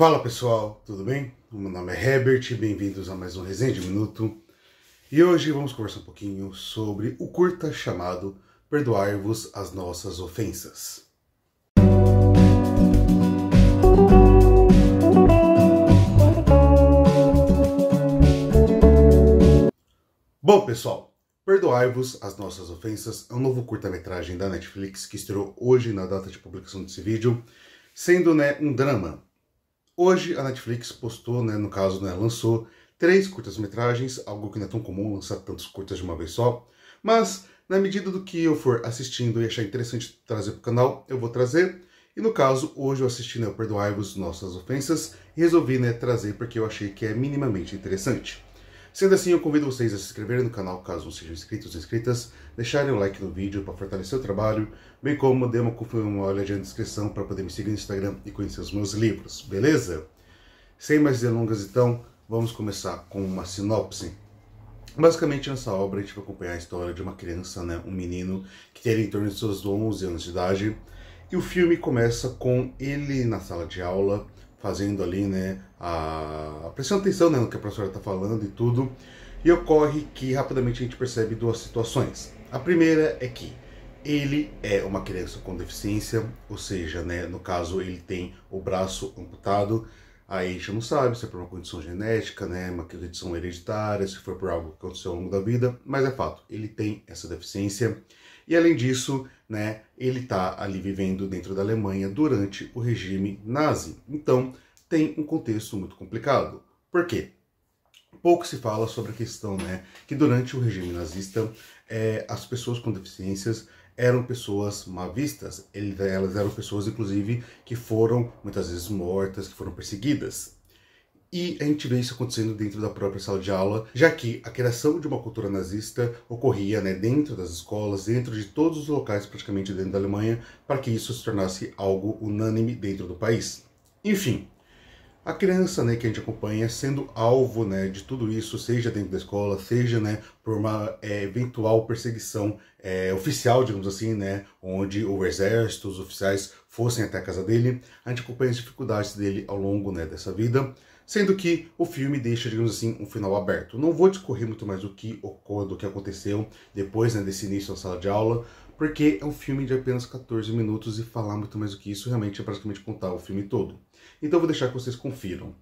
Fala pessoal, tudo bem? Meu nome é Herbert, bem-vindos a mais um Resenha de Minuto. E hoje vamos conversar um pouquinho sobre o curta chamado Perdoar-vos as nossas ofensas. Bom pessoal, Perdoai-vos as nossas ofensas é um novo curta-metragem da Netflix que estreou hoje na data de publicação desse vídeo, sendo né, um drama Hoje a Netflix postou, né, no caso, né, lançou três curtas-metragens, algo que não é tão comum lançar tantos curtas de uma vez só, mas na medida do que eu for assistindo e achar interessante trazer para o canal, eu vou trazer. E no caso, hoje eu assisti né, Perdoai-vos Nossas Ofensas e resolvi né, trazer porque eu achei que é minimamente interessante. Sendo assim, eu convido vocês a se inscreverem no canal caso não sejam inscritos ou inscritas, deixarem o like no vídeo para fortalecer o trabalho, bem como dê uma, uma olhadinha na descrição para poder me seguir no Instagram e conhecer os meus livros, beleza? Sem mais delongas então, vamos começar com uma sinopse. Basicamente, nessa obra a gente vai acompanhar a história de uma criança, né, um menino que tem em torno de seus 11 anos de idade, e o filme começa com ele na sala de aula, fazendo ali, né, a, a prestando atenção né, no que a professora está falando e tudo. E ocorre que rapidamente a gente percebe duas situações. A primeira é que ele é uma criança com deficiência, ou seja, né, no caso ele tem o braço amputado. Aí a gente não sabe se é por uma condição genética, né, uma condição hereditária, se foi por algo que aconteceu ao longo da vida, mas é fato, ele tem essa deficiência e além disso, né, ele está ali vivendo dentro da Alemanha durante o regime nazi. Então, tem um contexto muito complicado. Por quê? Pouco se fala sobre a questão né, que durante o regime nazista é, as pessoas com deficiências eram pessoas mal vistas. Elas eram pessoas, inclusive, que foram muitas vezes mortas, que foram perseguidas. E a gente vê isso acontecendo dentro da própria sala de aula, já que a criação de uma cultura nazista ocorria né, dentro das escolas, dentro de todos os locais praticamente dentro da Alemanha, para que isso se tornasse algo unânime dentro do país. Enfim, a criança né, que a gente acompanha sendo alvo né, de tudo isso, seja dentro da escola, seja né, por uma é, eventual perseguição é, oficial, digamos assim, né, onde o exército, os oficiais fossem até a casa dele. A gente acompanha as dificuldades dele ao longo né, dessa vida, sendo que o filme deixa, digamos assim, um final aberto. Não vou discorrer muito mais do que ocorre, do que aconteceu depois né, desse início da sala de aula, porque é um filme de apenas 14 minutos e falar muito mais do que isso realmente é praticamente contar o filme todo. Então vou deixar que vocês confiram.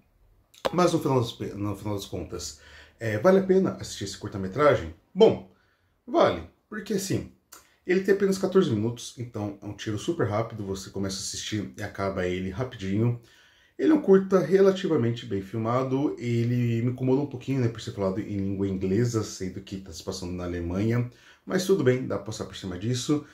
Mas no final, das, no final das contas, é, vale a pena assistir esse curta-metragem? Bom, vale, porque assim, ele tem apenas 14 minutos, então é um tiro super rápido, você começa a assistir e acaba ele rapidinho. Ele é um curta relativamente bem filmado, ele me incomodou um pouquinho né, por ser falado em língua inglesa, sendo que está se passando na Alemanha, mas tudo bem, dá para passar por cima disso.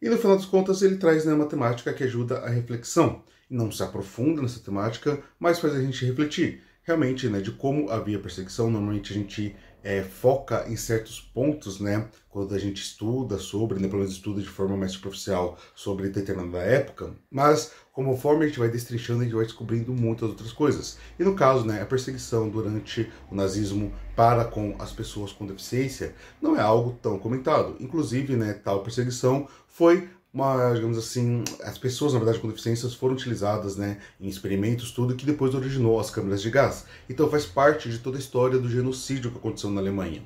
E no final das contas ele traz né, uma temática que ajuda a reflexão. Não se aprofunda nessa temática, mas faz a gente refletir realmente, né, de como havia perseguição. Normalmente a gente é, foca em certos pontos, né, quando a gente estuda sobre, né, pelo menos estuda de forma mais superficial sobre determinada época, mas conforme a gente vai destrinchando, a gente vai descobrindo muitas outras coisas. E no caso, né, a perseguição durante o nazismo para com as pessoas com deficiência não é algo tão comentado. Inclusive, né, tal perseguição foi uma, digamos assim, as pessoas, na verdade, com deficiências foram utilizadas, né, em experimentos, tudo, que depois originou as câmeras de gás. Então faz parte de toda a história do genocídio que aconteceu na Alemanha.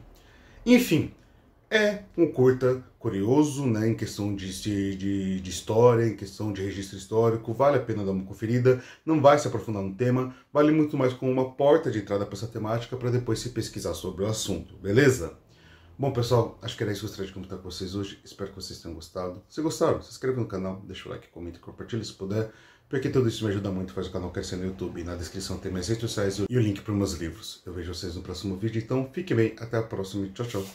Enfim, é um curta curioso, né, em questão de, de, de, história, em questão de registro histórico, vale a pena dar uma conferida, não vai se aprofundar no tema, vale muito mais como uma porta de entrada para essa temática para depois se pesquisar sobre o assunto, beleza? Bom, pessoal, acho que era isso que eu gostaria de comentar com vocês hoje. Espero que vocês tenham gostado. Se gostaram, se inscreva no canal, deixa o like, comenta, compartilha se puder, porque tudo isso me ajuda muito, faz o canal crescer no YouTube. Na descrição tem minhas redes sociais e o link para os meus livros. Eu vejo vocês no próximo vídeo, então fiquem bem, até a próxima tchau, tchau.